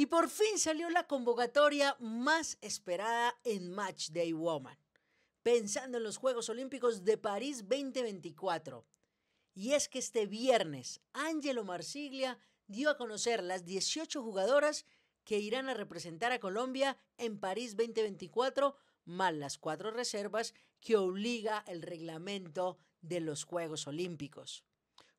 Y por fin salió la convocatoria más esperada en Match Day Woman, pensando en los Juegos Olímpicos de París 2024. Y es que este viernes, Angelo Marsiglia dio a conocer las 18 jugadoras que irán a representar a Colombia en París 2024, más las cuatro reservas que obliga el reglamento de los Juegos Olímpicos.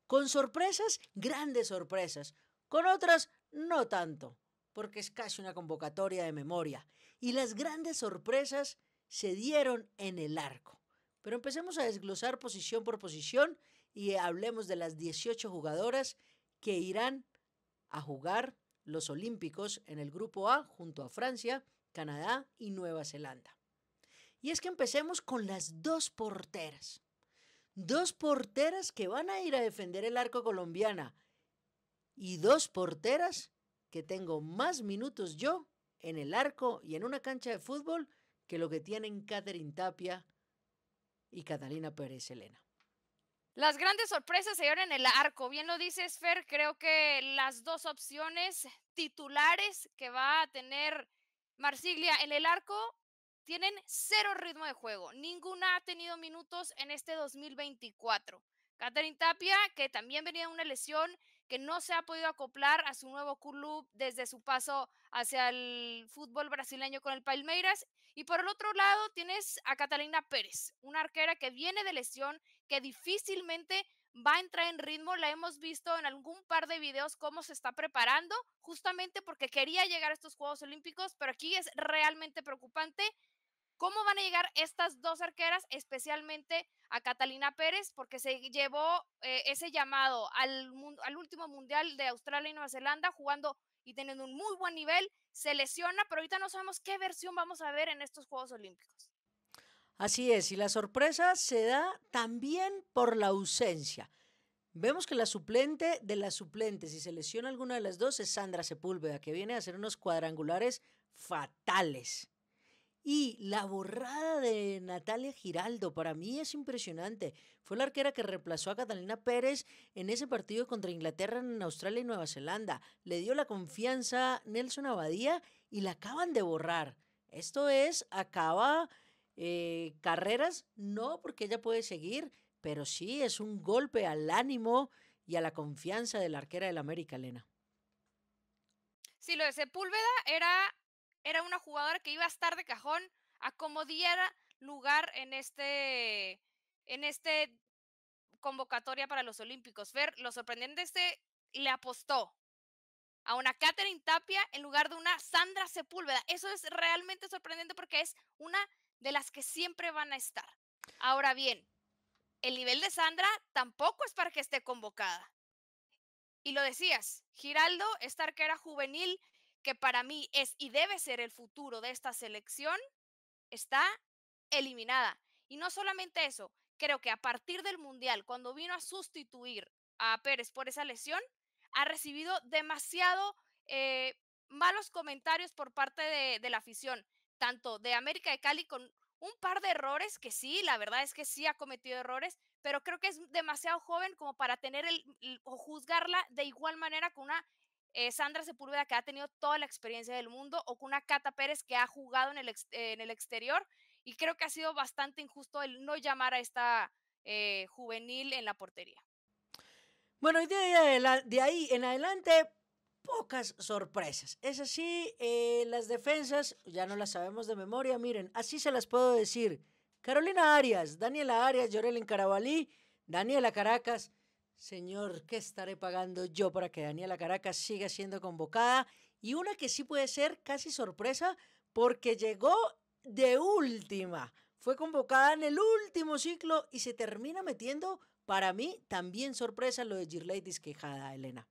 Con sorpresas, grandes sorpresas, con otras, no tanto porque es casi una convocatoria de memoria. Y las grandes sorpresas se dieron en el arco. Pero empecemos a desglosar posición por posición y hablemos de las 18 jugadoras que irán a jugar los Olímpicos en el Grupo A junto a Francia, Canadá y Nueva Zelanda. Y es que empecemos con las dos porteras. Dos porteras que van a ir a defender el arco colombiana y dos porteras que tengo más minutos yo en el arco y en una cancha de fútbol que lo que tienen Catherine Tapia y Catalina Pérez Elena. Las grandes sorpresas se dieron en el arco. Bien lo dice Sfer. Creo que las dos opciones titulares que va a tener Marsiglia en el arco tienen cero ritmo de juego. Ninguna ha tenido minutos en este 2024. Catherine Tapia, que también venía de una lesión que no se ha podido acoplar a su nuevo club desde su paso hacia el fútbol brasileño con el Palmeiras. Y por el otro lado tienes a Catalina Pérez, una arquera que viene de lesión, que difícilmente va a entrar en ritmo. La hemos visto en algún par de videos cómo se está preparando, justamente porque quería llegar a estos Juegos Olímpicos, pero aquí es realmente preocupante ¿Cómo van a llegar estas dos arqueras, especialmente a Catalina Pérez, porque se llevó eh, ese llamado al, al último mundial de Australia y Nueva Zelanda jugando y teniendo un muy buen nivel, se lesiona, pero ahorita no sabemos qué versión vamos a ver en estos Juegos Olímpicos. Así es, y la sorpresa se da también por la ausencia. Vemos que la suplente de las suplentes, si se lesiona alguna de las dos, es Sandra Sepúlveda, que viene a hacer unos cuadrangulares fatales. Y la borrada de Natalia Giraldo para mí es impresionante. Fue la arquera que reemplazó a Catalina Pérez en ese partido contra Inglaterra en Australia y Nueva Zelanda. Le dio la confianza Nelson Abadía y la acaban de borrar. Esto es, acaba eh, carreras, no porque ella puede seguir, pero sí es un golpe al ánimo y a la confianza de la arquera del América, Elena. Sí, lo de Sepúlveda era era una jugadora que iba a estar de cajón a lugar en este, en este convocatoria para los Olímpicos. Ver, lo sorprendente es que le apostó a una Catherine Tapia en lugar de una Sandra Sepúlveda. Eso es realmente sorprendente porque es una de las que siempre van a estar. Ahora bien, el nivel de Sandra tampoco es para que esté convocada. Y lo decías, Giraldo, esta era juvenil que para mí es y debe ser el futuro de esta selección, está eliminada. Y no solamente eso, creo que a partir del Mundial, cuando vino a sustituir a Pérez por esa lesión, ha recibido demasiado eh, malos comentarios por parte de, la afición, tanto de América de Cali con un par de errores, que sí, la verdad es que sí ha cometido errores, pero creo que es demasiado joven como para tener o juzgarla de igual manera con una eh, Sandra Sepúlveda, que ha tenido toda la experiencia del mundo, o con una Cata Pérez, que ha jugado en el, en el exterior. Y creo que ha sido bastante injusto el no llamar a esta eh, juvenil en la portería. Bueno, y de, ahí en adelante, pocas sorpresas. Es así, eh, las defensas ya no las sabemos de memoria. Miren, así se las puedo decir. Carolina Arias, Daniela Arias, en Carabalí, Daniela Caracas. Señor, ¿qué estaré pagando yo para que Daniela Caracas siga siendo convocada? Y una que sí puede ser casi sorpresa porque llegó de última. Fue convocada en el último ciclo y se termina metiendo, para mí, también sorpresa lo de Girley Disquejada, Elena.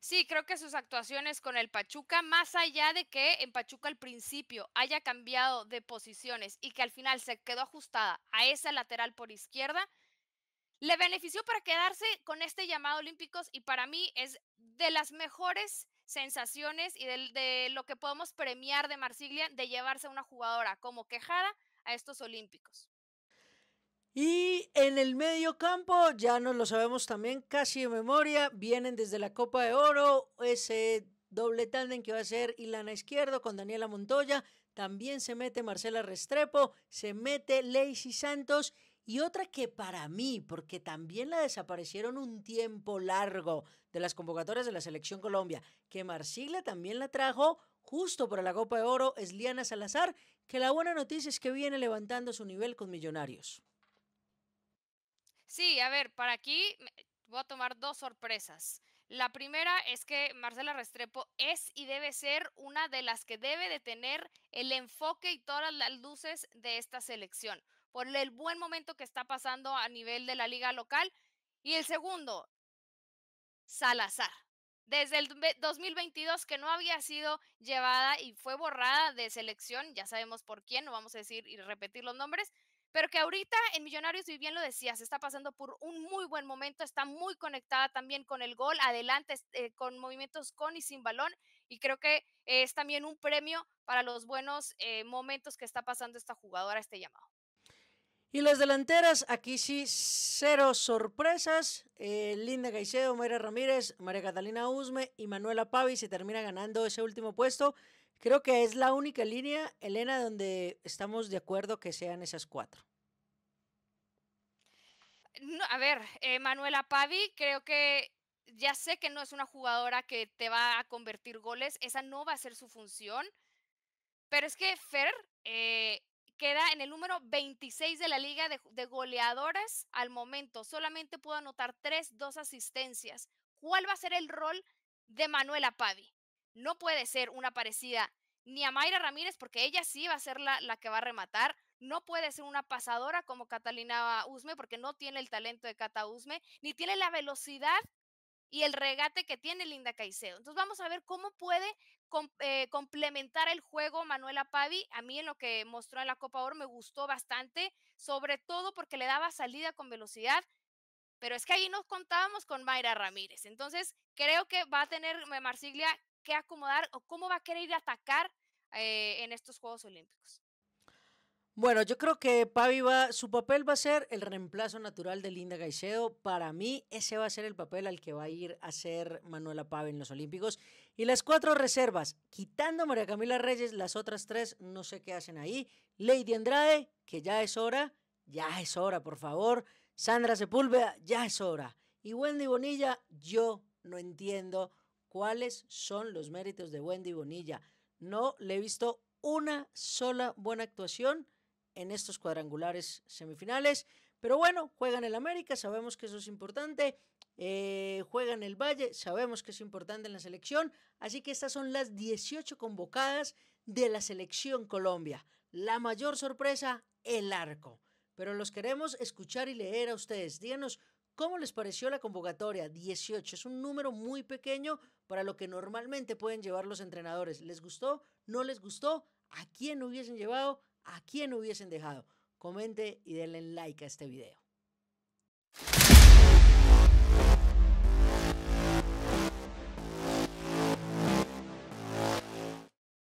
Sí, creo que sus actuaciones con el Pachuca, más allá de que en Pachuca al principio haya cambiado de posiciones y que al final se quedó ajustada a esa lateral por izquierda, le benefició para quedarse con este llamado Olímpicos y para mí es de las mejores sensaciones y de, lo que podemos premiar de Marsiglia de llevarse a una jugadora como quejada a estos Olímpicos. Y en el medio campo, ya nos lo sabemos también casi de memoria, vienen desde la Copa de Oro ese doble tandem que va a ser Ilana Izquierdo con Daniela Montoya, también se mete Marcela Restrepo, se mete Lacey Santos y otra que para mí, porque también la desaparecieron un tiempo largo de las convocatorias de la Selección Colombia, que Marsiglia también la trajo justo para la Copa de Oro, es Liana Salazar, que la buena noticia es que viene levantando su nivel con Millonarios. Sí, a ver, para aquí voy a tomar dos sorpresas. La primera es que Marcela Restrepo es y debe ser una de las que debe de tener el enfoque y todas las luces de esta selección, por el buen momento que está pasando a nivel de la liga local. Y el segundo, Salazar. Desde el 2022 que no había sido llevada y fue borrada de selección, ya sabemos por quién, no vamos a decir y repetir los nombres, pero que ahorita en Millonarios, y bien lo decías, está pasando por un muy buen momento, está muy conectada también con el gol, adelante eh, con movimientos con y sin balón, y creo que es también un premio para los buenos eh, momentos que está pasando esta jugadora, este llamado. Y las delanteras, aquí sí, cero sorpresas. Eh, Linda Caicedo, Mayra Ramírez, María Catalina Usme y Manuela Pavi se termina ganando ese último puesto. Creo que es la única línea, Elena, donde estamos de acuerdo que sean esas cuatro. No, a ver, eh, Manuela Pavi, creo que ya sé que no es una jugadora que te va a convertir goles, esa no va a ser su función, pero es que Fer eh, queda en el número 26 de la liga de, goleadores al momento. Solamente puedo anotar tres, dos asistencias. ¿Cuál va a ser el rol de Manuela Pavi? No puede ser una parecida ni a Mayra Ramírez, porque ella sí va a ser la, la que va a rematar. No puede ser una pasadora como Catalina Usme, porque no tiene el talento de Cata Usme, ni tiene la velocidad y el regate que tiene Linda Caicedo. Entonces vamos a ver cómo puede eh, complementar el juego Manuela Pavi. A mí en lo que mostró en la Copa Oro me gustó bastante, sobre todo porque le daba salida con velocidad. Pero es que ahí nos contábamos con Mayra Ramírez. Entonces creo que va a tener eh, Marsiglia que acomodar o cómo va a querer ir a atacar eh, en estos Juegos Olímpicos. Bueno, yo creo que Pavi va, su papel va a ser el reemplazo natural de Linda Caicedo. Para mí, ese va a ser el papel al que va a ir a ser Manuela Pavi en los Olímpicos. Y las cuatro reservas, quitando a María Camila Reyes, las otras tres, no sé qué hacen ahí. Lady Andrade, que ya es hora, ya es hora, por favor. Sandra Sepúlveda, ya es hora. Y Wendy Bonilla, yo no entiendo cuáles son los méritos de Wendy Bonilla. No le he visto una sola buena actuación en estos cuadrangulares semifinales. Pero bueno, juegan el América, sabemos que eso es importante. Eh, juegan el Valle, sabemos que es importante en la selección. Así que estas son las 18 convocadas de la selección Colombia. La mayor sorpresa, el arco. Pero los queremos escuchar y leer a ustedes. Díganos cómo les pareció la convocatoria. 18 es un número muy pequeño para lo que normalmente pueden llevar los entrenadores. ¿Les gustó? ¿No les gustó? ¿A quién hubiesen llevado? ¿A quién hubiesen dejado? Comente y denle like a este video.